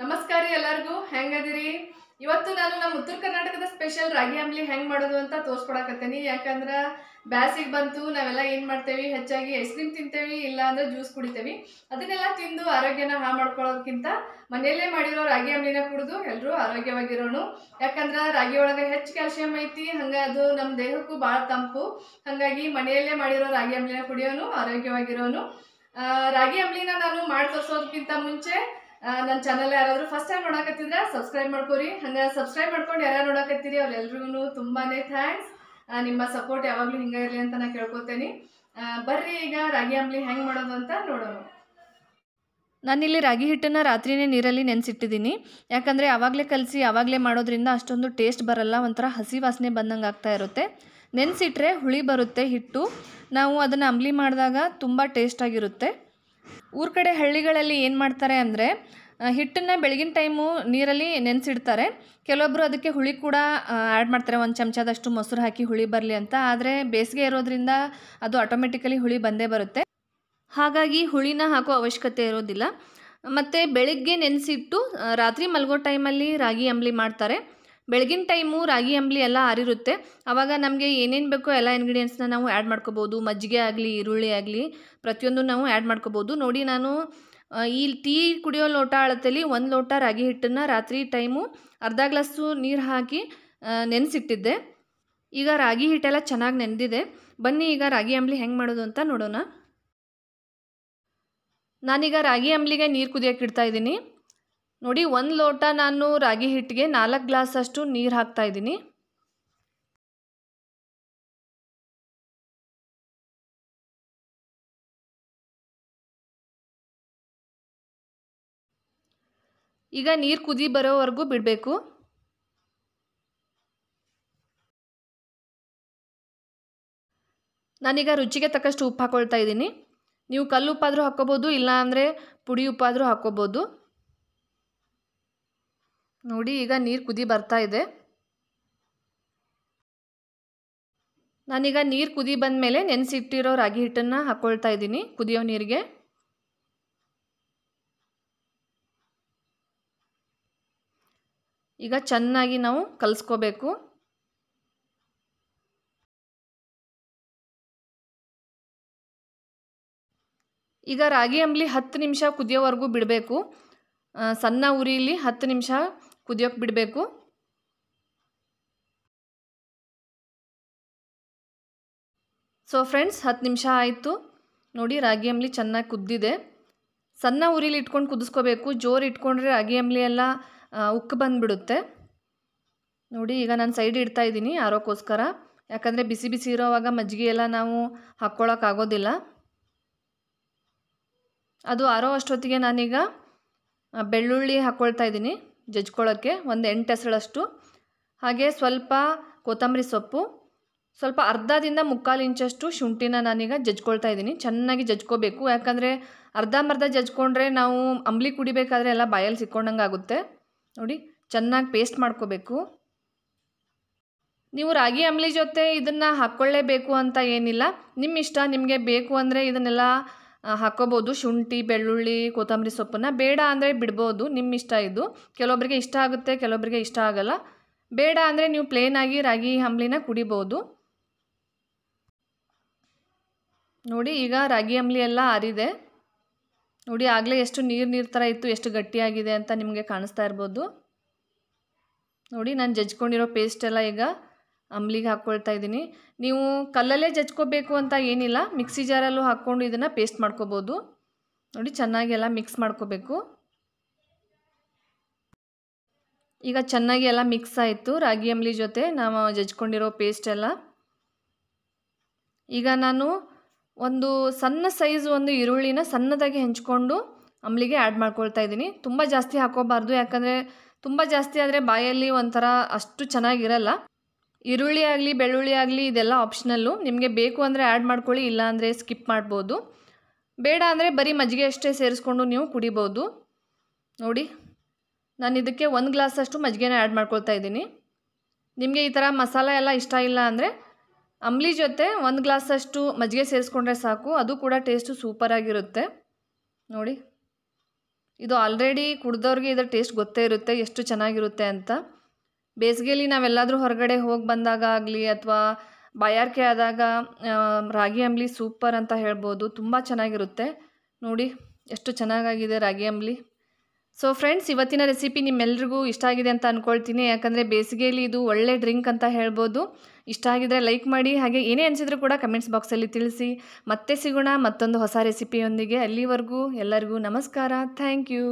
ನಮಸ್ಕಾರ ಎಲ್ಲರಿಗೂ ಹೆಂಗದಿರಿ ಇವತ್ತು ನಾನು ನಮ್ಮ ಉತ್ತರ ಕರ್ನಾಟಕದ ಸ್ಪೆಷಲ್ ರಾಗಿ ಅಂಬ್ಲಿ ಹೆಂಗ್ ಮಾಡೋದು ಅಂತ ತೋರ್ಸ್ಕೊಡಕತ್ತೀನಿ ಯಾಕಂದ್ರೆ ಬ್ಯಾಸಿಗೆ ಬಂತು ನಾವೆಲ್ಲ ಏನು ಮಾಡ್ತೇವಿ ಹೆಚ್ಚಾಗಿ ಐಸ್ ಕ್ರೀಮ್ ತಿಂತೇವಿ ಇಲ್ಲ ಅಂದ್ರೆ ಜ್ಯೂಸ್ ಕುಡಿತೇವಿ ಅದನ್ನೆಲ್ಲ ತಿಂದು ಆರೋಗ್ಯನ ಹಾ ಮಾಡ್ಕೊಳ್ಳೋದಕ್ಕಿಂತ ಮನೆಯಲ್ಲೇ ಮಾಡಿರೋ ರಾಗಿ ಅಂಬ್ಲಿನ ಕುಡಿದು ಎಲ್ಲರೂ ಆರೋಗ್ಯವಾಗಿರೋನು ಯಾಕಂದ್ರೆ ರಾಗಿ ಒಳಗೆ ಹೆಚ್ಚು ಕ್ಯಾಲ್ಸಿಯಂ ಐತಿ ಹಂಗ ಅದು ನಮ್ಮ ದೇಹಕ್ಕೂ ಭಾಳ ತಂಪು ಹಂಗಾಗಿ ಮನೆಯಲ್ಲೇ ಮಾಡಿರೋ ರಾಗಿ ಅಂಬ್ಲಿನ ಕುಡಿಯೋನು ಆರೋಗ್ಯವಾಗಿರೋನು ರಾಗಿ ಅಂಬ್ಲಿನ ನಾನು ಮಾಡಿ ತೋರ್ಸೋದಕ್ಕಿಂತ ಮುಂಚೆ ನನ್ನ ಚಾನಲ್ ಯಾರಾದರೂ ಫಸ್ಟ್ ಟೈಮ್ ನೋಡಕತ್ತಿದ್ರೆ ಸಬ್ಸ್ಕ್ರೈಬ್ ಮಾಡ್ಕೋರಿ ಹಂಗೆ ಸಬ್ಸ್ಕ್ರೈಬ್ ಮಾಡ್ಕೊಂಡು ಯಾರು ನೋಡಕತ್ತೀರಿ ಅವ್ರೆಲ್ರಿಗೂ ತುಂಬಾನೇ ಥ್ಯಾಂಕ್ಸ್ ನಿಮ್ಮ ಸಪೋರ್ಟ್ ಯಾವಾಗಲೂ ಹಿಂಗೆ ಇರಲಿ ಅಂತ ನಾನು ಕೇಳ್ಕೊತೇನೆ ಬರ್ರಿ ಈಗ ರಾಗಿ ಅಂಬ್ಲಿ ಹೆಂಗೆ ಮಾಡೋದು ಅಂತ ನೋಡೋಣ ನಾನಿಲ್ಲಿ ರಾಗಿ ಹಿಟ್ಟನ್ನು ರಾತ್ರಿನೇ ನೀರಲ್ಲಿ ನೆನೆಸಿಟ್ಟಿದ್ದೀನಿ ಯಾಕಂದರೆ ಆವಾಗಲೇ ಕಲಸಿ ಯಾವಾಗಲೇ ಮಾಡೋದ್ರಿಂದ ಅಷ್ಟೊಂದು ಟೇಸ್ಟ್ ಬರಲ್ಲ ಒಂಥರ ಹಸಿ ವಾಸನೆ ಬಂದಂಗೆ ಆಗ್ತಾ ಇರುತ್ತೆ ನೆನೆಸಿಟ್ರೆ ಹುಳಿ ಬರುತ್ತೆ ಹಿಟ್ಟು ನಾವು ಅದನ್ನು ಅಂಬ್ಲಿ ಮಾಡಿದಾಗ ತುಂಬ ಟೇಸ್ಟಾಗಿರುತ್ತೆ ಊರ ಕಡೆ ಹಳ್ಳಿಗಳಲ್ಲಿ ಏನು ಮಾಡ್ತಾರೆ ಅಂದರೆ ಹಿಟ್ಟನ್ನು ಬೆಳಗಿನ ಟೈಮು ನೀರಲ್ಲಿ ನೆನೆಸಿಡ್ತಾರೆ ಕೆಲವೊಬ್ಬರು ಅದಕ್ಕೆ ಹುಳಿ ಕೂಡ ಆ್ಯಡ್ ಮಾಡ್ತಾರೆ ಒಂದು ಚಮಚದಷ್ಟು ಮೊಸರು ಹಾಕಿ ಹುಳಿ ಬರಲಿ ಅಂತ ಆದರೆ ಬೇಸಿಗೆ ಇರೋದ್ರಿಂದ ಅದು ಆಟೋಮೆಟಿಕಲಿ ಹುಳಿ ಬಂದೇ ಬರುತ್ತೆ ಹಾಗಾಗಿ ಹುಳಿನ ಹಾಕೋ ಅವಶ್ಯಕತೆ ಇರೋದಿಲ್ಲ ಮತ್ತು ಬೆಳಗ್ಗೆ ನೆನೆಸಿಟ್ಟು ರಾತ್ರಿ ಮಲಗೋ ಟೈಮಲ್ಲಿ ರಾಗಿ ಅಂಬ್ಲಿ ಮಾಡ್ತಾರೆ ಬೆಳಗಿನ ಟೈಮು ರಾಗಿ ಅಂಬಲಿ ಎಲ್ಲ ಆರಿರುತ್ತೆ ಆವಾಗ ನಮಗೆ ಏನೇನು ಬೇಕೋ ಎಲ್ಲ ಇಂಗ್ರೀಡಿಯೆಂಟ್ಸ್ನ ನಾವು ಆ್ಯಡ್ ಮಾಡ್ಕೋಬೋದು ಮಜ್ಜಿಗೆ ಆಗಲಿ ಈರುಳ್ಳಿ ಆಗಲಿ ಪ್ರತಿಯೊಂದು ನಾವು ಆ್ಯಡ್ ಮಾಡ್ಕೋಬೋದು ನೋಡಿ ನಾನು ಈ ಟೀ ಕುಡಿಯೋ ಲೋಟ ಅಳತೆಯಲ್ಲಿ ಒಂದು ಲೋಟ ರಾಗಿ ಹಿಟ್ಟನ್ನು ರಾತ್ರಿ ಟೈಮು ಅರ್ಧ ಗ್ಲಾಸು ನೀರು ಹಾಕಿ ನೆನೆಸಿಟ್ಟಿದ್ದೆ ಈಗ ರಾಗಿ ಹಿಟ್ಟೆಲ್ಲ ಚೆನ್ನಾಗಿ ನೆನೆದಿದೆ ಬನ್ನಿ ಈಗ ರಾಗಿ ಅಂಬ್ಲಿ ಹೆಂಗೆ ಮಾಡೋದು ಅಂತ ನೋಡೋಣ ನಾನೀಗ ರಾಗಿ ಅಂಬ್ಲಿಗೆ ನೀರು ಕುದಿಯೋಕೆ ಇಡ್ತಾ ಇದ್ದೀನಿ ನೋಡಿ ಒಂದು ಲೋಟ ನಾನು ರಾಗಿ ಹಿಟ್ಟಿಗೆ ನಾಲ್ಕು ಗ್ಲಾಸ್ ಅಷ್ಟು ನೀರು ಹಾಕ್ತಾ ಇದ್ದೀನಿ ಈಗ ನೀರು ಕುದಿ ಬರೋವರೆಗೂ ಬಿಡಬೇಕು ನಾನೀಗ ರುಚಿಗೆ ತಕ್ಕಷ್ಟು ಉಪ್ಪು ಹಾಕ್ಕೊಳ್ತಾ ಇದ್ದೀನಿ ನೀವು ಕಲ್ಲು ಉಪ್ಪಾದರೂ ಹಾಕ್ಕೋಬೋದು ಇಲ್ಲಾಂದರೆ ಪುಡಿ ಉಪ್ಪಾದರೂ ಹಾಕ್ಕೋಬೋದು ನೋಡಿ ಈಗ ನೀರು ಕುದಿ ಬರ್ತಾ ಇದೆ ನಾನೀಗ ನೀರು ಕುದಿ ಬಂದ ಮೇಲೆ ನೆನೆಸಿಟ್ಟಿರೋ ರಾಗಿ ಹಿಟ್ಟನ್ನು ಹಾಕೊಳ್ತಾ ಇದ್ದೀನಿ ಕುದಿಯೋ ನೀರಿಗೆ ಈಗ ಚೆನ್ನಾಗಿ ನಾವು ಕಲಸ್ಕೋಬೇಕು ಈಗ ರಾಗಿ ಅಂಬ್ಲಿ ಹತ್ತು ನಿಮಿಷ ಕುದಿಯೋವರೆಗೂ ಬಿಡಬೇಕು ಸಣ್ಣ ಉರಿಯಲ್ಲಿ ಹತ್ತು ನಿಮಿಷ ಕುದಿಯೋಕ್ಕೆ ಬಿಡಬೇಕು ಸೊ ಫ್ರೆಂಡ್ಸ್ ಹತ್ತು ನಿಮಿಷ ಆಯಿತು ನೋಡಿ ರಾಗಿ ಅಂಬ್ಲಿ ಚೆನ್ನಾಗಿ ಕುದ್ದಿದೆ ಸಣ್ಣ ಉರಿಲಿ ಇಟ್ಕೊಂಡು ಕುದಿಸ್ಕೋಬೇಕು ಜೋರು ಇಟ್ಕೊಂಡ್ರೆ ರಾಗಿ ಅಂಬ್ಲಿ ಎಲ್ಲ ಉಕ್ಕು ಬಂದುಬಿಡುತ್ತೆ ನೋಡಿ ಈಗ ನಾನು ಸೈಡ್ ಇಡ್ತಾ ಇದ್ದೀನಿ ಆರೋಕ್ಕೋಸ್ಕರ ಯಾಕಂದರೆ ಬಿಸಿ ಬಿಸಿ ಇರೋವಾಗ ಮಜ್ಜಿಗೆ ಎಲ್ಲ ನಾವು ಹಾಕ್ಕೊಳ್ಳೋಕ್ಕಾಗೋದಿಲ್ಲ ಅದು ಆರೋ ಅಷ್ಟೊತ್ತಿಗೆ ನಾನೀಗ ಬೆಳ್ಳುಳ್ಳಿ ಹಾಕ್ಕೊಳ್ತಾ ಇದ್ದೀನಿ ಜಜ್ಕೊಳ್ಳೋಕ್ಕೆ ಒಂದು ಎಂಟು ಹೆಸರಷ್ಟು ಹಾಗೆ ಸ್ವಲ್ಪ ಕೊತ್ತಂಬರಿ ಸೊಪ್ಪು ಸ್ವಲ್ಪ ಅರ್ಧದಿಂದ ಮುಕ್ಕಾಲು ಇಂಚಷ್ಟು ಶುಂಠಿನ ನಾನೀಗ ಜಜ್ಕೊಳ್ತಾ ಇದ್ದೀನಿ ಚೆನ್ನಾಗಿ ಜಜ್ಕೋಬೇಕು ಯಾಕಂದರೆ ಅರ್ಧಂಬರ್ಧ ಜಜ್ಕೊಂಡ್ರೆ ನಾವು ಅಂಬ್ಲಿ ಕುಡಿಬೇಕಾದ್ರೆ ಎಲ್ಲ ಬಾಯಲ್ಲಿ ಸಿಕ್ಕೊಂಡಂಗೆ ಆಗುತ್ತೆ ನೋಡಿ ಚೆನ್ನಾಗಿ ಪೇಸ್ಟ್ ಮಾಡ್ಕೋಬೇಕು ನೀವು ರಾಗಿ ಅಂಬ್ಲಿ ಜೊತೆ ಇದನ್ನು ಹಾಕ್ಕೊಳ್ಳೇಬೇಕು ಅಂತ ಏನಿಲ್ಲ ನಿಮ್ಮ ಇಷ್ಟ ನಿಮಗೆ ಬೇಕು ಅಂದರೆ ಇದನ್ನೆಲ್ಲ ಹಾಕೋಬೋದು ಶುಂಠಿ ಬೆಳ್ಳುಳ್ಳಿ ಕೊತ್ತಂಬರಿ ಸೊಪ್ಪನ್ನು ಬೇಡ ಅಂದರೆ ಬಿಡ್ಬೋದು ನಿಮ್ಮ ಇಷ್ಟ ಇದು ಕೆಲವೊಬ್ಬರಿಗೆ ಇಷ್ಟ ಆಗುತ್ತೆ ಕೆಲವೊಬ್ಬರಿಗೆ ಇಷ್ಟ ಆಗಲ್ಲ ಬೇಡ ಅಂದರೆ ನೀವು ಪ್ಲೇನಾಗಿ ರಾಗಿ ಅಂಬ್ಲಿನ ಕುಡಿಬೋದು ನೋಡಿ ಈಗ ರಾಗಿ ಅಂಬ್ಲಿ ಎಲ್ಲ ಆರಿದೆ ನೋಡಿ ಆಗಲೇ ಎಷ್ಟು ನೀರು ನೀರು ಥರ ಇತ್ತು ಎಷ್ಟು ಗಟ್ಟಿಯಾಗಿದೆ ಅಂತ ನಿಮಗೆ ಕಾಣಿಸ್ತಾ ಇರ್ಬೋದು ನೋಡಿ ನಾನು ಜಜ್ಕೊಂಡಿರೋ ಪೇಸ್ಟೆಲ್ಲ ಈಗ ಅಂಬ್ಲಿಗೆ ಹಾಕ್ಕೊಳ್ತಾ ಇದ್ದೀನಿ ನೀವು ಕಲ್ಲಲ್ಲೇ ಜಜ್ಕೋಬೇಕು ಅಂತ ಏನಿಲ್ಲ ಮಿಕ್ಸಿ ಜಾರಲ್ಲೂ ಹಾಕ್ಕೊಂಡು ಇದನ್ನು ಪೇಸ್ಟ್ ಮಾಡ್ಕೋಬೋದು ನೋಡಿ ಚೆನ್ನಾಗಿ ಎಲ್ಲ ಮಿಕ್ಸ್ ಮಾಡ್ಕೋಬೇಕು ಈಗ ಚೆನ್ನಾಗಿ ಎಲ್ಲ ಮಿಕ್ಸ್ ಆಯಿತು ರಾಗಿ ಅಂಬ್ಲಿ ಜೊತೆ ನಾವು ಜಜ್ಕೊಂಡಿರೋ ಪೇಸ್ಟ್ ಎಲ್ಲ ಈಗ ನಾನು ಒಂದು ಸಣ್ಣ ಸೈಜ್ ಒಂದು ಈರುಳ್ಳಿನ ಸಣ್ಣದಾಗಿ ಹೆಂಚ್ಕೊಂಡು ಅಂಬ್ಲಿಗೆ ಆ್ಯಡ್ ಮಾಡ್ಕೊಳ್ತಾ ಇದ್ದೀನಿ ತುಂಬ ಜಾಸ್ತಿ ಹಾಕೋಬಾರ್ದು ಯಾಕಂದರೆ ತುಂಬ ಜಾಸ್ತಿ ಆದರೆ ಬಾಯಲ್ಲಿ ಒಂಥರ ಅಷ್ಟು ಚೆನ್ನಾಗಿರಲ್ಲ ಈರುಳ್ಳಿ ಆಗಲಿ ಬೆಳ್ಳುಳ್ಳಿ ಆಗಲಿ ಇದೆಲ್ಲ ಆಪ್ಷನಲ್ಲು ನಿಮಗೆ ಬೇಕು ಅಂದರೆ ಆ್ಯಡ್ ಮಾಡ್ಕೊಳ್ಳಿ ಇಲ್ಲ ಅಂದರೆ ಸ್ಕಿಪ್ ಮಾಡ್ಬೋದು ಬೇಡ ಅಂದರೆ ಬರೀ ಮಜ್ಜಿಗೆ ಅಷ್ಟೇ ಸೇರಿಸ್ಕೊಂಡು ನೀವು ಕುಡಿಬೋದು ನೋಡಿ ನಾನು ಇದಕ್ಕೆ ಒಂದು ಗ್ಲಾಸಷ್ಟು ಮಜ್ಜಿಗೆನ ಆ್ಯಡ್ ಮಾಡ್ಕೊಳ್ತಾ ಇದ್ದೀನಿ ನಿಮಗೆ ಈ ಥರ ಮಸಾಲ ಎಲ್ಲ ಇಷ್ಟ ಇಲ್ಲ ಅಂದರೆ ಅಂಬ್ಲಿ ಜೊತೆ ಒಂದು ಗ್ಲಾಸಷ್ಟು ಮಜ್ಜಿಗೆ ಸೇರಿಸ್ಕೊಂಡ್ರೆ ಸಾಕು ಅದು ಕೂಡ ಟೇಸ್ಟು ಸೂಪರಾಗಿರುತ್ತೆ ನೋಡಿ ಇದು ಆಲ್ರೆಡಿ ಕುಡ್ದವ್ರಿಗೆ ಇದರ ಟೇಸ್ಟ್ ಗೊತ್ತೇ ಇರುತ್ತೆ ಎಷ್ಟು ಚೆನ್ನಾಗಿರುತ್ತೆ ಅಂತ ಬೇಸಿಗೆಯಲ್ಲಿ ನಾವೆಲ್ಲಾದರೂ ಹೊರಗಡೆ ಹೋಗಿ ಬಂದಾಗ ಆಗಲಿ ಅಥವಾ ಬಾಯಾರಿಕೆ ಆದಾಗ ರಾಗಿ ಅಂಬ್ಲಿ ಸೂಪರ್ ಅಂತ ಹೇಳ್ಬೋದು ತುಂಬ ಚೆನ್ನಾಗಿರುತ್ತೆ ನೋಡಿ ಎಷ್ಟು ಚೆನ್ನಾಗಾಗಿದೆ ರಾಗಿ ಅಂಬ್ಲಿ ಸೊ ಫ್ರೆಂಡ್ಸ್ ಇವತ್ತಿನ ರೆಸಿಪಿ ನಿಮ್ಮೆಲ್ರಿಗೂ ಇಷ್ಟ ಆಗಿದೆ ಅಂತ ಅಂದ್ಕೊಳ್ತೀನಿ ಯಾಕಂದರೆ ಬೇಸಿಗೆಯಲ್ಲಿ ಇದು ಒಳ್ಳೆ ಡ್ರಿಂಕ್ ಅಂತ ಹೇಳ್ಬೋದು ಇಷ್ಟ ಆಗಿದರೆ ಲೈಕ್ ಮಾಡಿ ಹಾಗೆ ಏನೇ ಅನಿಸಿದ್ರು ಕೂಡ ಕಮೆಂಟ್ಸ್ ಬಾಕ್ಸಲ್ಲಿ ತಿಳಿಸಿ ಮತ್ತೆ ಸಿಗೋಣ ಮತ್ತೊಂದು ಹೊಸ ರೆಸಿಪಿಯೊಂದಿಗೆ ಅಲ್ಲಿವರೆಗೂ ಎಲ್ಲರಿಗೂ ನಮಸ್ಕಾರ ಥ್ಯಾಂಕ್ ಯು